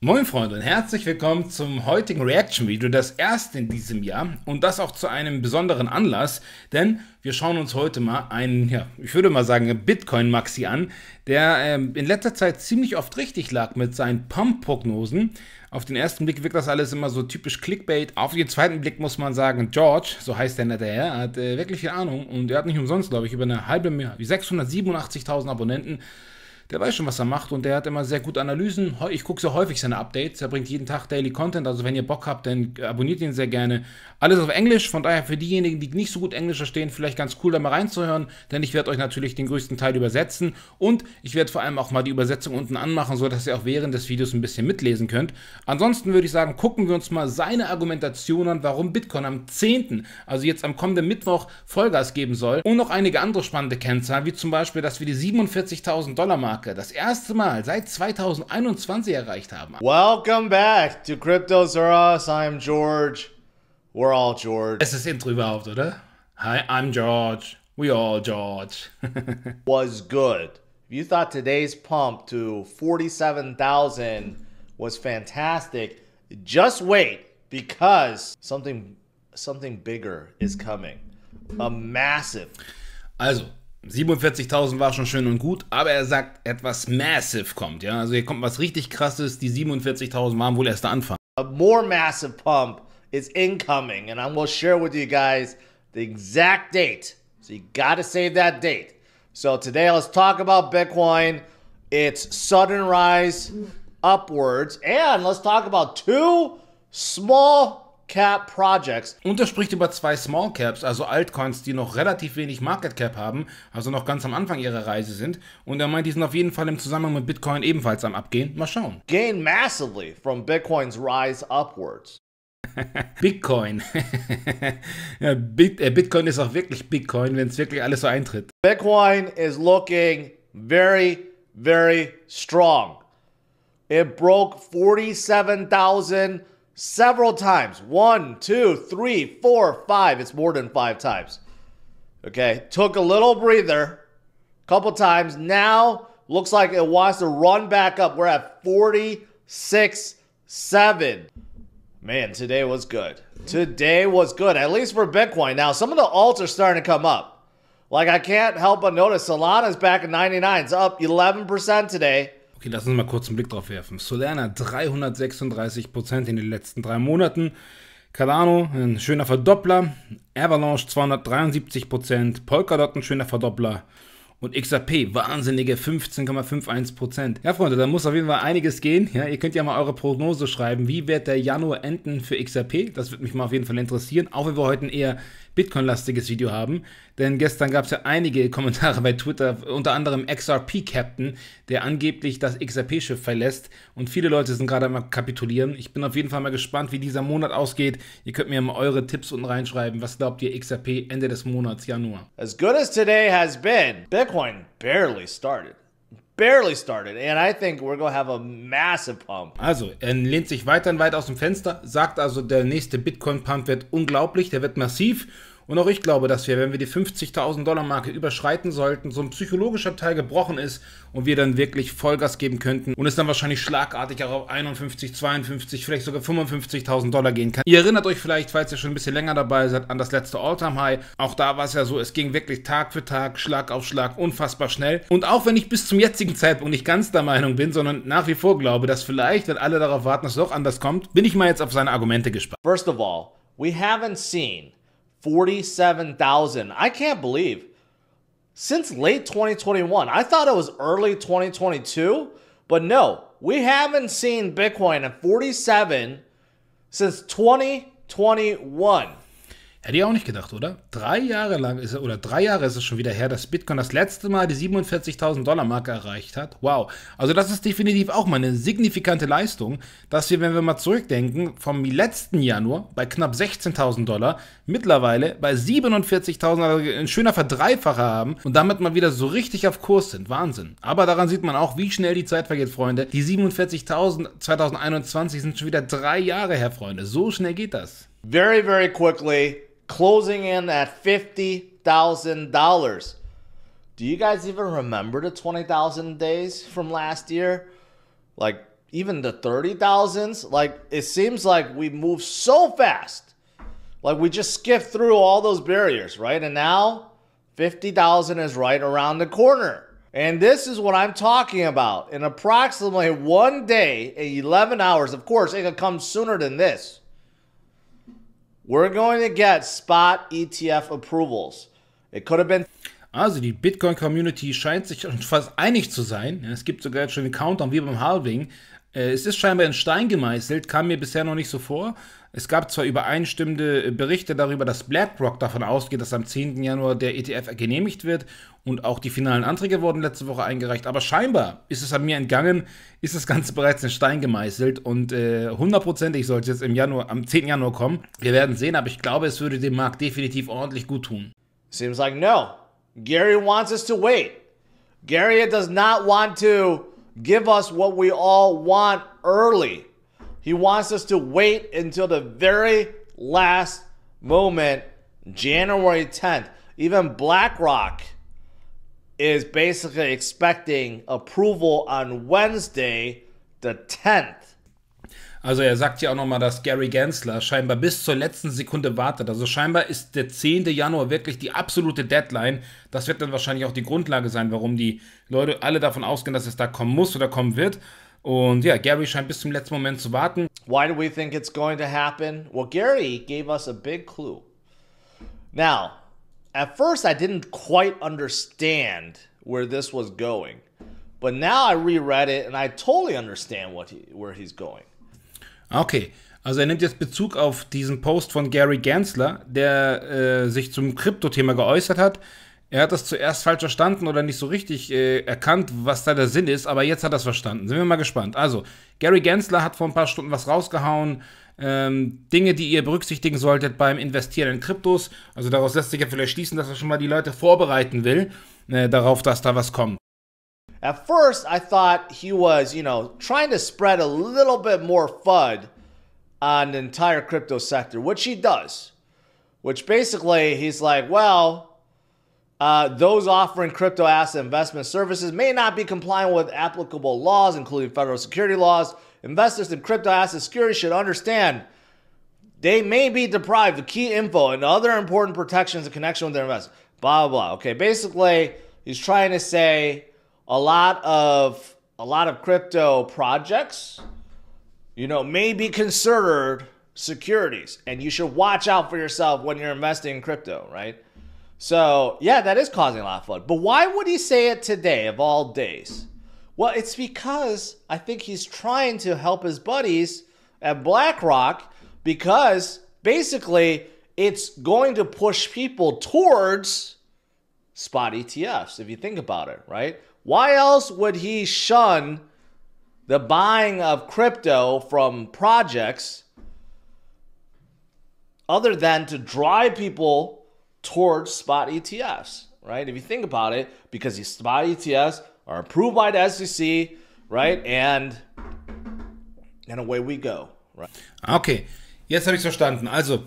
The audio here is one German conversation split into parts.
Moin Freunde und herzlich willkommen zum heutigen Reaction-Video, das erste in diesem Jahr und das auch zu einem besonderen Anlass, denn wir schauen uns heute mal einen, ja, ich würde mal sagen, Bitcoin-Maxi an, der ähm, in letzter Zeit ziemlich oft richtig lag mit seinen Pump-Prognosen. Auf den ersten Blick wirkt das alles immer so typisch Clickbait. Auf den zweiten Blick muss man sagen, George, so heißt der nette Herr, hat äh, wirklich viel Ahnung und er hat nicht umsonst, glaube ich, über eine halbe wie 687.000 Abonnenten der weiß schon, was er macht und der hat immer sehr gute Analysen. Ich gucke sehr häufig seine Updates. Er bringt jeden Tag Daily Content. Also wenn ihr Bock habt, dann abonniert ihn sehr gerne. Alles auf Englisch. Von daher für diejenigen, die nicht so gut Englisch verstehen, vielleicht ganz cool, da mal reinzuhören. Denn ich werde euch natürlich den größten Teil übersetzen. Und ich werde vor allem auch mal die Übersetzung unten anmachen, sodass ihr auch während des Videos ein bisschen mitlesen könnt. Ansonsten würde ich sagen, gucken wir uns mal seine Argumentation an, warum Bitcoin am 10., also jetzt am kommenden Mittwoch, Vollgas geben soll. Und noch einige andere spannende Kennzahlen, wie zum Beispiel, dass wir die 47.000 Dollar Marke Marke das erste Mal seit 2021 erreicht haben. Welcome back to Crypto Cryptosaurus. I'm George. We're all George. Es ist Intro überhaupt, oder? Hi, I'm George. We all George. was good. If you thought today's pump to 47,000 was fantastic, just wait because something something bigger is coming. A massive. Also, 47.000 war schon schön und gut, aber er sagt, etwas massive kommt, ja. Also hier kommt was richtig krasses, die 47.000 waren wohl erst der Anfang. A more massive pump is incoming and I'm gonna share with you guys the exact date. So you gotta save that date. So today let's talk about Bitcoin, its sudden rise upwards, and let's talk about two small Cap Projects. Und er spricht über zwei Small Caps, also Altcoins, die noch relativ wenig Market Cap haben, also noch ganz am Anfang ihrer Reise sind. Und er meint, die sind auf jeden Fall im Zusammenhang mit Bitcoin ebenfalls am Abgehen. Mal schauen. Gain massively from Bitcoin's rise upwards. Bitcoin. ja, Bit äh, Bitcoin ist auch wirklich Bitcoin, wenn es wirklich alles so eintritt. Bitcoin is looking very, very strong. It broke 47,000 several times. One, two, three, four, five. It's more than five times. Okay. Took a little breather a couple times. Now looks like it wants to run back up. We're at 46 7. Man, today was good. Today was good, at least for Bitcoin. Now, some of the alts are starting to come up. Like, I can't help but notice Solana's back at 99. It's up 11% today. Okay, lass uns mal kurz einen Blick drauf werfen. Solana 336% in den letzten drei Monaten. Cardano, ein schöner Verdoppler. Avalanche 273%. Polkadot, ein schöner Verdoppler. Und XRP, wahnsinnige 15,51%. Ja, Freunde, da muss auf jeden Fall einiges gehen. Ja, ihr könnt ja mal eure Prognose schreiben. Wie wird der Januar enden für XRP? Das würde mich mal auf jeden Fall interessieren. Auch wenn wir heute einen eher Bitcoin-lastiges Video haben, denn gestern gab es ja einige Kommentare bei Twitter, unter anderem XRP-Captain, der angeblich das XRP-Schiff verlässt und viele Leute sind gerade am Kapitulieren. Ich bin auf jeden Fall mal gespannt, wie dieser Monat ausgeht. Ihr könnt mir mal eure Tipps unten reinschreiben. Was glaubt ihr XRP Ende des Monats Januar? As good as today has been, Bitcoin barely started barely started, and I think we're gonna have a massive pump. Also, er lehnt sich weiter und weit aus dem Fenster, sagt also, der nächste Bitcoin-Pump wird unglaublich, der wird massiv. Und auch ich glaube, dass wir, wenn wir die 50.000 Dollar Marke überschreiten sollten, so ein psychologischer Teil gebrochen ist und wir dann wirklich Vollgas geben könnten und es dann wahrscheinlich schlagartig auch auf 51, 52, vielleicht sogar 55.000 Dollar gehen kann. Ihr erinnert euch vielleicht, falls ihr schon ein bisschen länger dabei seid, an das letzte All-Time-High. Auch da war es ja so, es ging wirklich Tag für Tag, Schlag auf Schlag, unfassbar schnell. Und auch wenn ich bis zum jetzigen Zeitpunkt nicht ganz der Meinung bin, sondern nach wie vor glaube, dass vielleicht, wenn alle darauf warten, es doch anders kommt, bin ich mal jetzt auf seine Argumente gespannt. First of all, we haven't seen 47,000. I can't believe. Since late 2021, I thought it was early 2022, but no, we haven't seen Bitcoin at 47 since 2021. Hätte ich auch nicht gedacht, oder? Drei Jahre lang ist oder drei Jahre ist es schon wieder her, dass Bitcoin das letzte Mal die 47.000 Dollar Marke erreicht hat. Wow. Also das ist definitiv auch mal eine signifikante Leistung, dass wir, wenn wir mal zurückdenken, vom letzten Januar bei knapp 16.000 Dollar mittlerweile bei 47.000 also ein schöner Verdreifacher haben und damit mal wieder so richtig auf Kurs sind. Wahnsinn. Aber daran sieht man auch, wie schnell die Zeit vergeht, Freunde. Die 47.000 2021 sind schon wieder drei Jahre her, Freunde. So schnell geht das. very, very quickly, closing in at $50,000. Do you guys even remember the 20,000 days from last year? Like, even the 30,000s? Like, it seems like we moved so fast. Like, we just skipped through all those barriers, right? And now, 50,000 is right around the corner. And this is what I'm talking about. In approximately one day, 11 hours, of course, it could come sooner than this we're going to get spot ETF approvals. It could have been Also die Bitcoin-Community scheint sich fast einig zu sein. Es gibt sogar jetzt schon einen Countdown wie beim Halving. Äh, es ist scheinbar in Stein gemeißelt, kam mir bisher noch nicht so vor. Es gab zwar übereinstimmende äh, Berichte darüber, dass BlackRock davon ausgeht, dass am 10. Januar der ETF genehmigt wird und auch die finalen Anträge wurden letzte Woche eingereicht, aber scheinbar ist es an mir entgangen, ist das Ganze bereits in Stein gemeißelt und äh, hundertprozentig äh, soll es jetzt im Januar, am 10. Januar kommen. Wir werden sehen, aber ich glaube, es würde dem Markt definitiv ordentlich gut tun. Seems like no. Gary wants us to wait. Gary does not want to give us what we all want early. He wants us to wait until the very last moment, January 10th. Even BlackRock is basically expecting approval on Wednesday, the 10th. Also er sagt ja auch nochmal, dass Gary Gensler scheinbar bis zur letzten Sekunde wartet. Also scheinbar ist der 10. Januar wirklich die absolute Deadline. Das wird dann wahrscheinlich auch die Grundlage sein, warum die Leute alle davon ausgehen, dass es da kommen muss oder kommen wird. Und ja, Gary scheint bis zum letzten Moment zu warten. Why do we think it's going to happen? Well, Gary gave us a big clue. Now, at first I didn't quite understand where this was going. But now I reread it and I totally understand what he, where he's going. Okay. Also er nimmt jetzt Bezug auf diesen Post von Gary Gensler, der äh, sich zum Kryptothema geäußert hat. Er hat das zuerst falsch verstanden oder nicht so richtig äh, erkannt, was da der Sinn ist, aber jetzt hat er es verstanden. Sind wir mal gespannt. Also, Gary Gensler hat vor ein paar Stunden was rausgehauen. Ähm, Dinge, die ihr berücksichtigen solltet beim Investieren in Kryptos. Also daraus lässt sich ja vielleicht schließen, dass er schon mal die Leute vorbereiten will, äh, darauf, dass da was kommt. At first, I thought he was, you know, trying to spread a little bit more FUD on the entire crypto sector, which he does. Which basically, he's like, well, uh, those offering crypto asset investment services may not be complying with applicable laws, including federal security laws. Investors in crypto asset security should understand they may be deprived of key info and other important protections in connection with their investment. Blah, blah, blah. Okay, basically, he's trying to say a lot of a lot of crypto projects, you know, may be considered securities, and you should watch out for yourself when you're investing in crypto, right? So yeah, that is causing a lot of flood. But why would he say it today of all days? Well, it's because I think he's trying to help his buddies at BlackRock because basically it's going to push people towards spot ETFs, if you think about it, right? Why else would he shun the buying of crypto from projects other than to drive people towards spot ETFs, right? If you think about it, because these spot ETFs are approved by the SEC, right? And and away we go, right? Ah, okay. Jetzt habe ich verstanden. Also,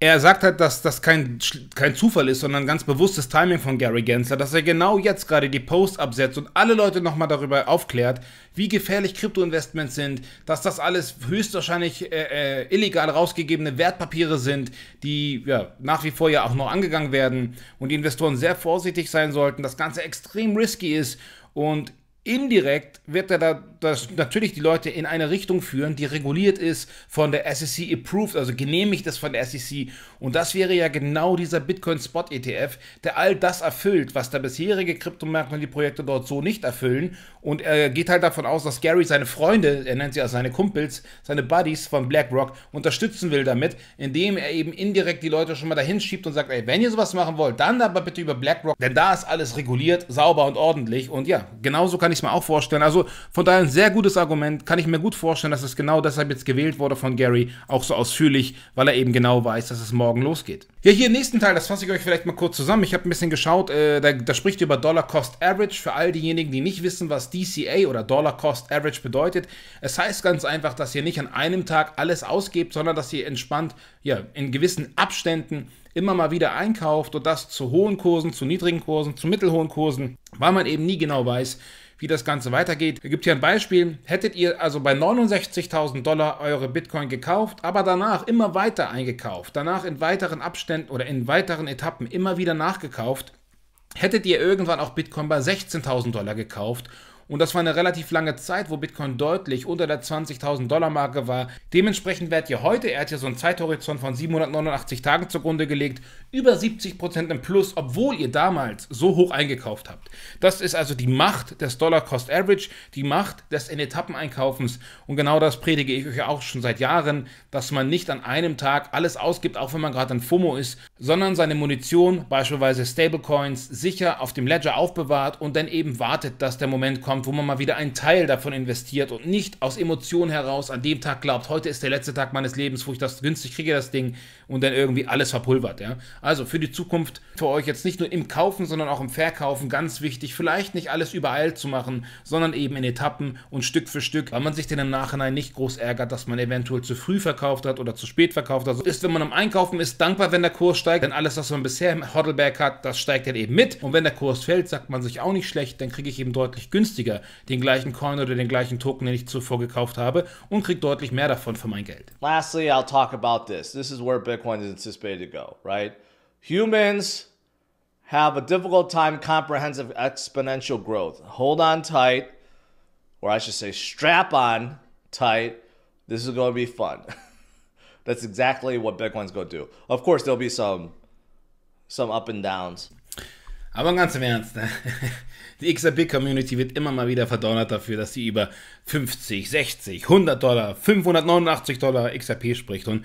er sagt halt, dass das kein, kein Zufall ist, sondern ganz bewusstes Timing von Gary Gensler, dass er genau jetzt gerade die Post absetzt und alle Leute nochmal darüber aufklärt, wie gefährlich Kryptoinvestments sind, dass das alles höchstwahrscheinlich äh, äh, illegal rausgegebene Wertpapiere sind, die ja, nach wie vor ja auch noch angegangen werden und die Investoren sehr vorsichtig sein sollten, das Ganze extrem risky ist und Indirekt wird er da das natürlich die Leute in eine Richtung führen, die reguliert ist von der SEC approved, also genehmigt ist von der SEC. Und das wäre ja genau dieser Bitcoin Spot ETF, der all das erfüllt, was der bisherige Kryptomärkte und die Projekte dort so nicht erfüllen. Und er geht halt davon aus, dass Gary seine Freunde, er nennt sie ja seine Kumpels, seine Buddies von BlackRock unterstützen will damit, indem er eben indirekt die Leute schon mal dahin schiebt und sagt, ey, wenn ihr sowas machen wollt, dann aber bitte über BlackRock, denn da ist alles reguliert, sauber und ordentlich. Und ja, genauso kann ich ich mir auch vorstellen. Also von daher ein sehr gutes Argument. Kann ich mir gut vorstellen, dass es genau deshalb jetzt gewählt wurde von Gary, auch so ausführlich, weil er eben genau weiß, dass es morgen losgeht. Ja, hier im nächsten Teil, das fasse ich euch vielleicht mal kurz zusammen. Ich habe ein bisschen geschaut, äh, da, da spricht über Dollar Cost Average. Für all diejenigen, die nicht wissen, was DCA oder Dollar Cost Average bedeutet, es heißt ganz einfach, dass ihr nicht an einem Tag alles ausgebt, sondern dass ihr entspannt ja, in gewissen Abständen immer mal wieder einkauft und das zu hohen Kursen, zu niedrigen Kursen, zu mittelhohen Kursen, weil man eben nie genau weiß, wie das Ganze weitergeht. Es gibt hier ein Beispiel. Hättet ihr also bei 69.000 Dollar eure Bitcoin gekauft, aber danach immer weiter eingekauft, danach in weiteren Abständen oder in weiteren Etappen immer wieder nachgekauft, hättet ihr irgendwann auch Bitcoin bei 16.000 Dollar gekauft und das war eine relativ lange Zeit, wo Bitcoin deutlich unter der 20.000 Dollar Marke war. Dementsprechend wird ihr heute, er hat ja so einen Zeithorizont von 789 Tagen zugrunde gelegt, über 70% im Plus, obwohl ihr damals so hoch eingekauft habt. Das ist also die Macht des Dollar Cost Average, die Macht des in Etappen Einkaufens. Und genau das predige ich euch ja auch schon seit Jahren, dass man nicht an einem Tag alles ausgibt, auch wenn man gerade in FOMO ist, sondern seine Munition, beispielsweise Stablecoins, sicher auf dem Ledger aufbewahrt und dann eben wartet, dass der Moment kommt, kommt, wo man mal wieder einen Teil davon investiert und nicht aus Emotionen heraus an dem Tag glaubt, heute ist der letzte Tag meines Lebens, wo ich das günstig kriege, das Ding, und dann irgendwie alles verpulvert. Ja? Also für die Zukunft für euch jetzt nicht nur im Kaufen, sondern auch im Verkaufen ganz wichtig, vielleicht nicht alles übereilt zu machen, sondern eben in Etappen und Stück für Stück, weil man sich denn im Nachhinein nicht groß ärgert, dass man eventuell zu früh verkauft hat oder zu spät verkauft hat. Also ist, wenn man am Einkaufen ist, dankbar, wenn der Kurs steigt, denn alles, was man bisher im Hoddleberg hat, das steigt dann eben mit. Und wenn der Kurs fällt, sagt man sich auch nicht schlecht, dann kriege ich eben deutlich günstiger den gleichen Coin oder den gleichen Token, den ich zuvor gekauft habe und kriege deutlich mehr davon für mein Geld. Lastly, I'll talk about this. This is where Bitcoin Bitcoin is anticipated to go, right? Humans have a difficult time comprehensive exponential growth. Hold on tight, or I should say, strap on tight. This is going to be fun. That's exactly what Bitcoin's going to do. Of course, there'll be some some up and downs. Aber ganz im Ernst, die XRP-Community wird immer mal wieder verdonnert dafür, dass sie über 50, 60, 100 Dollar, 589 Dollar XRP spricht. Und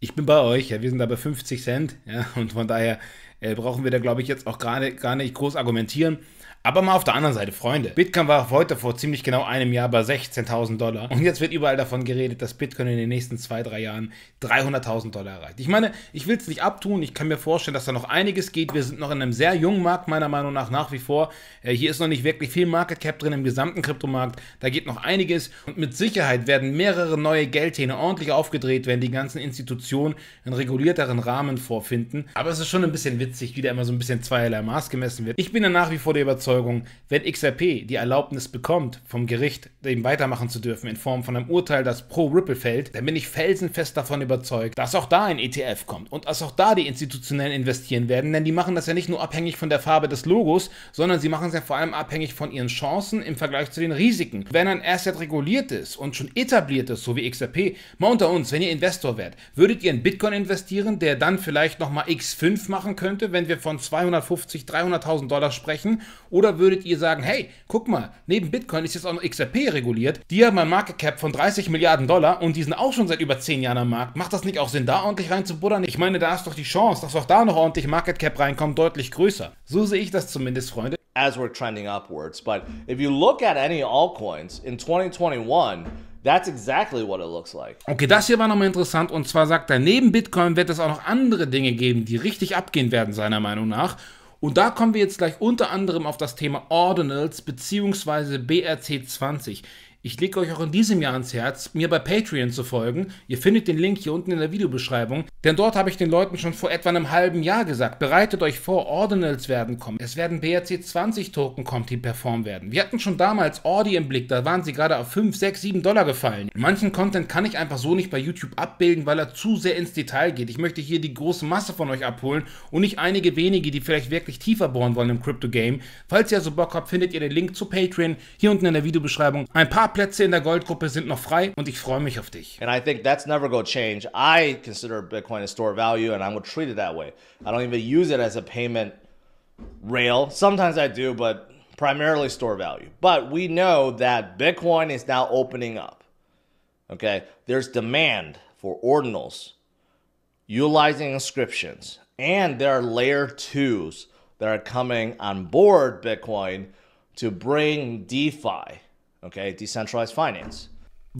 ich bin bei euch, ja, wir sind da bei 50 Cent ja, und von daher äh, brauchen wir da, glaube ich, jetzt auch gar gar nicht groß argumentieren. Aber mal auf der anderen Seite, Freunde. Bitcoin war heute vor ziemlich genau einem Jahr bei 16.000 Dollar. Und jetzt wird überall davon geredet, dass Bitcoin in den nächsten zwei, drei Jahren 300.000 Dollar erreicht. Ich meine, ich will es nicht abtun. Ich kann mir vorstellen, dass da noch einiges geht. Wir sind noch in einem sehr jungen Markt, meiner Meinung nach, nach wie vor. Äh, hier ist noch nicht wirklich viel Market Cap drin im gesamten Kryptomarkt. Da geht noch einiges. Und mit Sicherheit werden mehrere neue Geldhähne ordentlich aufgedreht, wenn die ganzen Institutionen einen regulierteren Rahmen vorfinden. Aber es ist schon ein bisschen witzig, wie da immer so ein bisschen zweierlei Maß gemessen wird. Ich bin ja nach wie vor der Überzeugung, Überzeugung, wenn XRP die Erlaubnis bekommt, vom Gericht dem weitermachen zu dürfen in Form von einem Urteil, das pro Ripple fällt, dann bin ich felsenfest davon überzeugt, dass auch da ein ETF kommt und dass auch da die institutionellen investieren werden, denn die machen das ja nicht nur abhängig von der Farbe des Logos, sondern sie machen es ja vor allem abhängig von ihren Chancen im Vergleich zu den Risiken. Wenn ein Asset reguliert ist und schon etabliert ist, so wie XRP, mal unter uns, wenn ihr Investor wärt, würdet ihr in Bitcoin investieren, der dann vielleicht nochmal X5 machen könnte, wenn wir von 250, 300.000 Dollar sprechen? Oder würdet ihr sagen, hey, guck mal, neben Bitcoin ist jetzt auch noch XRP reguliert, die haben ein Market Cap von 30 Milliarden Dollar und die sind auch schon seit über 10 Jahren am Markt. Macht das nicht auch Sinn, da ordentlich reinzubuddern? Ich meine, da ist doch die Chance, dass auch da noch ordentlich Market Cap reinkommt, deutlich größer. So sehe ich das zumindest, Freunde. As we're trending upwards, but if you look at any altcoins in 2021, That's exactly what it looks like. Okay, das hier war nochmal interessant und zwar sagt er, neben Bitcoin wird es auch noch andere Dinge geben, die richtig abgehen werden, seiner Meinung nach. Und da kommen wir jetzt gleich unter anderem auf das Thema Ordinals bzw. BRC20. Ich lege euch auch in diesem Jahr ans Herz, mir bei Patreon zu folgen. Ihr findet den Link hier unten in der Videobeschreibung, denn dort habe ich den Leuten schon vor etwa einem halben Jahr gesagt, bereitet euch vor, Ordinals werden kommen. Es werden BRC 20 Token kommen, die performen werden. Wir hatten schon damals Audi im Blick, da waren sie gerade auf 5, 6, 7 Dollar gefallen. Manchen Content kann ich einfach so nicht bei YouTube abbilden, weil er zu sehr ins Detail geht. Ich möchte hier die große Masse von euch abholen und nicht einige wenige, die vielleicht wirklich tiefer bohren wollen im Crypto Game. Falls ihr also Bock habt, findet ihr den Link zu Patreon hier unten in der Videobeschreibung. Ein paar paar Plätze in der Goldgruppe sind noch frei und ich freue mich auf dich. And I think that's never going to change. I consider Bitcoin a store of value and I'm going to treat it that way. I don't even use it as a payment rail. Sometimes I do, but primarily store value. But we know that Bitcoin is now opening up. Okay, there's demand for ordinals utilizing inscriptions, and there are layer twos that are coming on board Bitcoin to bring DeFi okay, decentralized finance.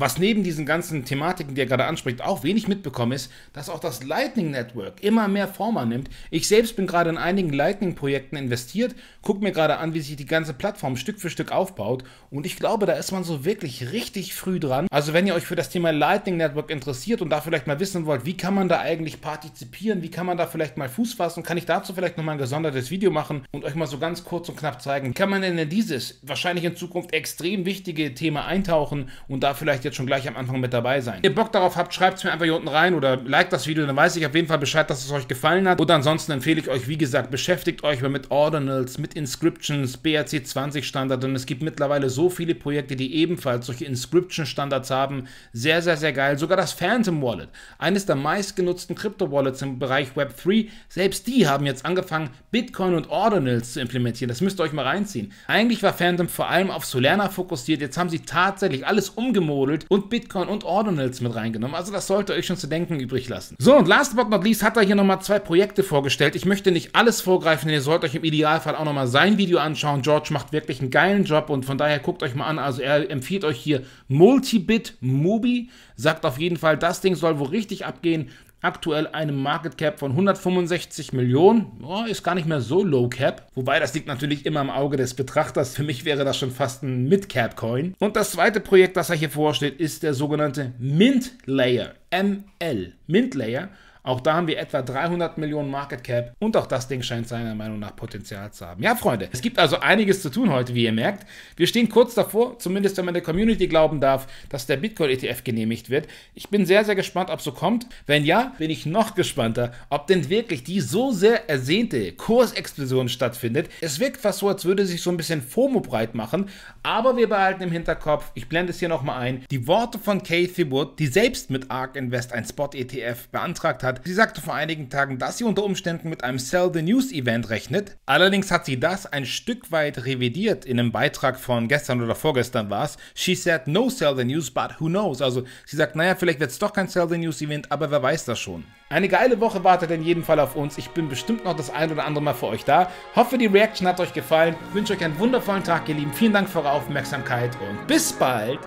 was neben diesen ganzen Thematiken, die er gerade anspricht, auch wenig mitbekommen ist, dass auch das Lightning Network immer mehr Form annimmt. Ich selbst bin gerade in einigen Lightning-Projekten investiert, gucke mir gerade an, wie sich die ganze Plattform Stück für Stück aufbaut und ich glaube, da ist man so wirklich richtig früh dran. Also wenn ihr euch für das Thema Lightning Network interessiert und da vielleicht mal wissen wollt, wie kann man da eigentlich partizipieren, wie kann man da vielleicht mal Fuß fassen, kann ich dazu vielleicht nochmal ein gesondertes Video machen und euch mal so ganz kurz und knapp zeigen, wie kann man denn in dieses wahrscheinlich in Zukunft extrem wichtige Thema eintauchen und da vielleicht jetzt schon gleich am Anfang mit dabei sein. Wenn ihr Bock darauf habt, schreibt es mir einfach hier unten rein oder liked das Video, dann weiß ich auf jeden Fall Bescheid, dass es euch gefallen hat. Und ansonsten empfehle ich euch, wie gesagt, beschäftigt euch mal mit Ordinals, mit Inscriptions, BRC 20 Standard und es gibt mittlerweile so viele Projekte, die ebenfalls solche Inscription Standards haben. Sehr, sehr, sehr geil. Sogar das Phantom Wallet, eines der meistgenutzten Crypto wallets im Bereich Web3, selbst die haben jetzt angefangen, Bitcoin und Ordinals zu implementieren. Das müsst ihr euch mal reinziehen. Eigentlich war Phantom vor allem auf Solana fokussiert. Jetzt haben sie tatsächlich alles umgemodelt erhöht und Bitcoin und Ordinals mit reingenommen. Also das sollte euch schon zu denken übrig lassen. So, und last but not least hat er hier nochmal zwei Projekte vorgestellt. Ich möchte nicht alles vorgreifen, denn ihr sollt euch im Idealfall auch nochmal sein Video anschauen. George macht wirklich einen geilen Job und von daher guckt euch mal an. Also er empfiehlt euch hier Multibit Mubi, sagt auf jeden Fall, das Ding soll wo richtig abgehen aktuell einem Market Cap von 165 Millionen. Oh, ist gar nicht mehr so low cap. Wobei das liegt natürlich immer im Auge des Betrachters. Für mich wäre das schon fast ein Mid Cap Coin. Und das zweite Projekt, das er hier vorsteht, ist der sogenannte Mint Layer. ML. Mint Layer. Auch da haben wir etwa 300 Millionen Market Cap und auch das Ding scheint seiner Meinung nach Potenzial zu haben. Ja, Freunde, es gibt also einiges zu tun heute, wie ihr merkt. Wir stehen kurz davor, zumindest wenn man der Community glauben darf, dass der Bitcoin-ETF genehmigt wird. Ich bin sehr, sehr gespannt, ob so kommt. Wenn ja, bin ich noch gespannter, ob denn wirklich die so sehr ersehnte Kursexplosion stattfindet. Es wirkt fast so, als würde sich so ein bisschen FOMO breit machen, aber wir behalten im Hinterkopf, ich blende es hier nochmal ein, die Worte von Kathy Wood, die selbst mit ARK Invest ein Spot-ETF beantragt hat, hat. Sie sagte vor einigen Tagen, dass sie unter Umständen mit einem Sell the News Event rechnet. Allerdings hat sie das ein Stück weit revidiert in einem Beitrag von gestern oder vorgestern war es. She said no Sell the News, but who knows? Also sie sagt, naja, vielleicht wird es doch kein Sell the News Event, aber wer weiß das schon. Eine geile Woche wartet in jedem Fall auf uns. Ich bin bestimmt noch das ein oder andere Mal für euch da. Hoffe, die Reaction hat euch gefallen. Ich wünsche euch einen wundervollen Tag, ihr Lieben. Vielen Dank für eure Aufmerksamkeit und bis bald.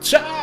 Ciao!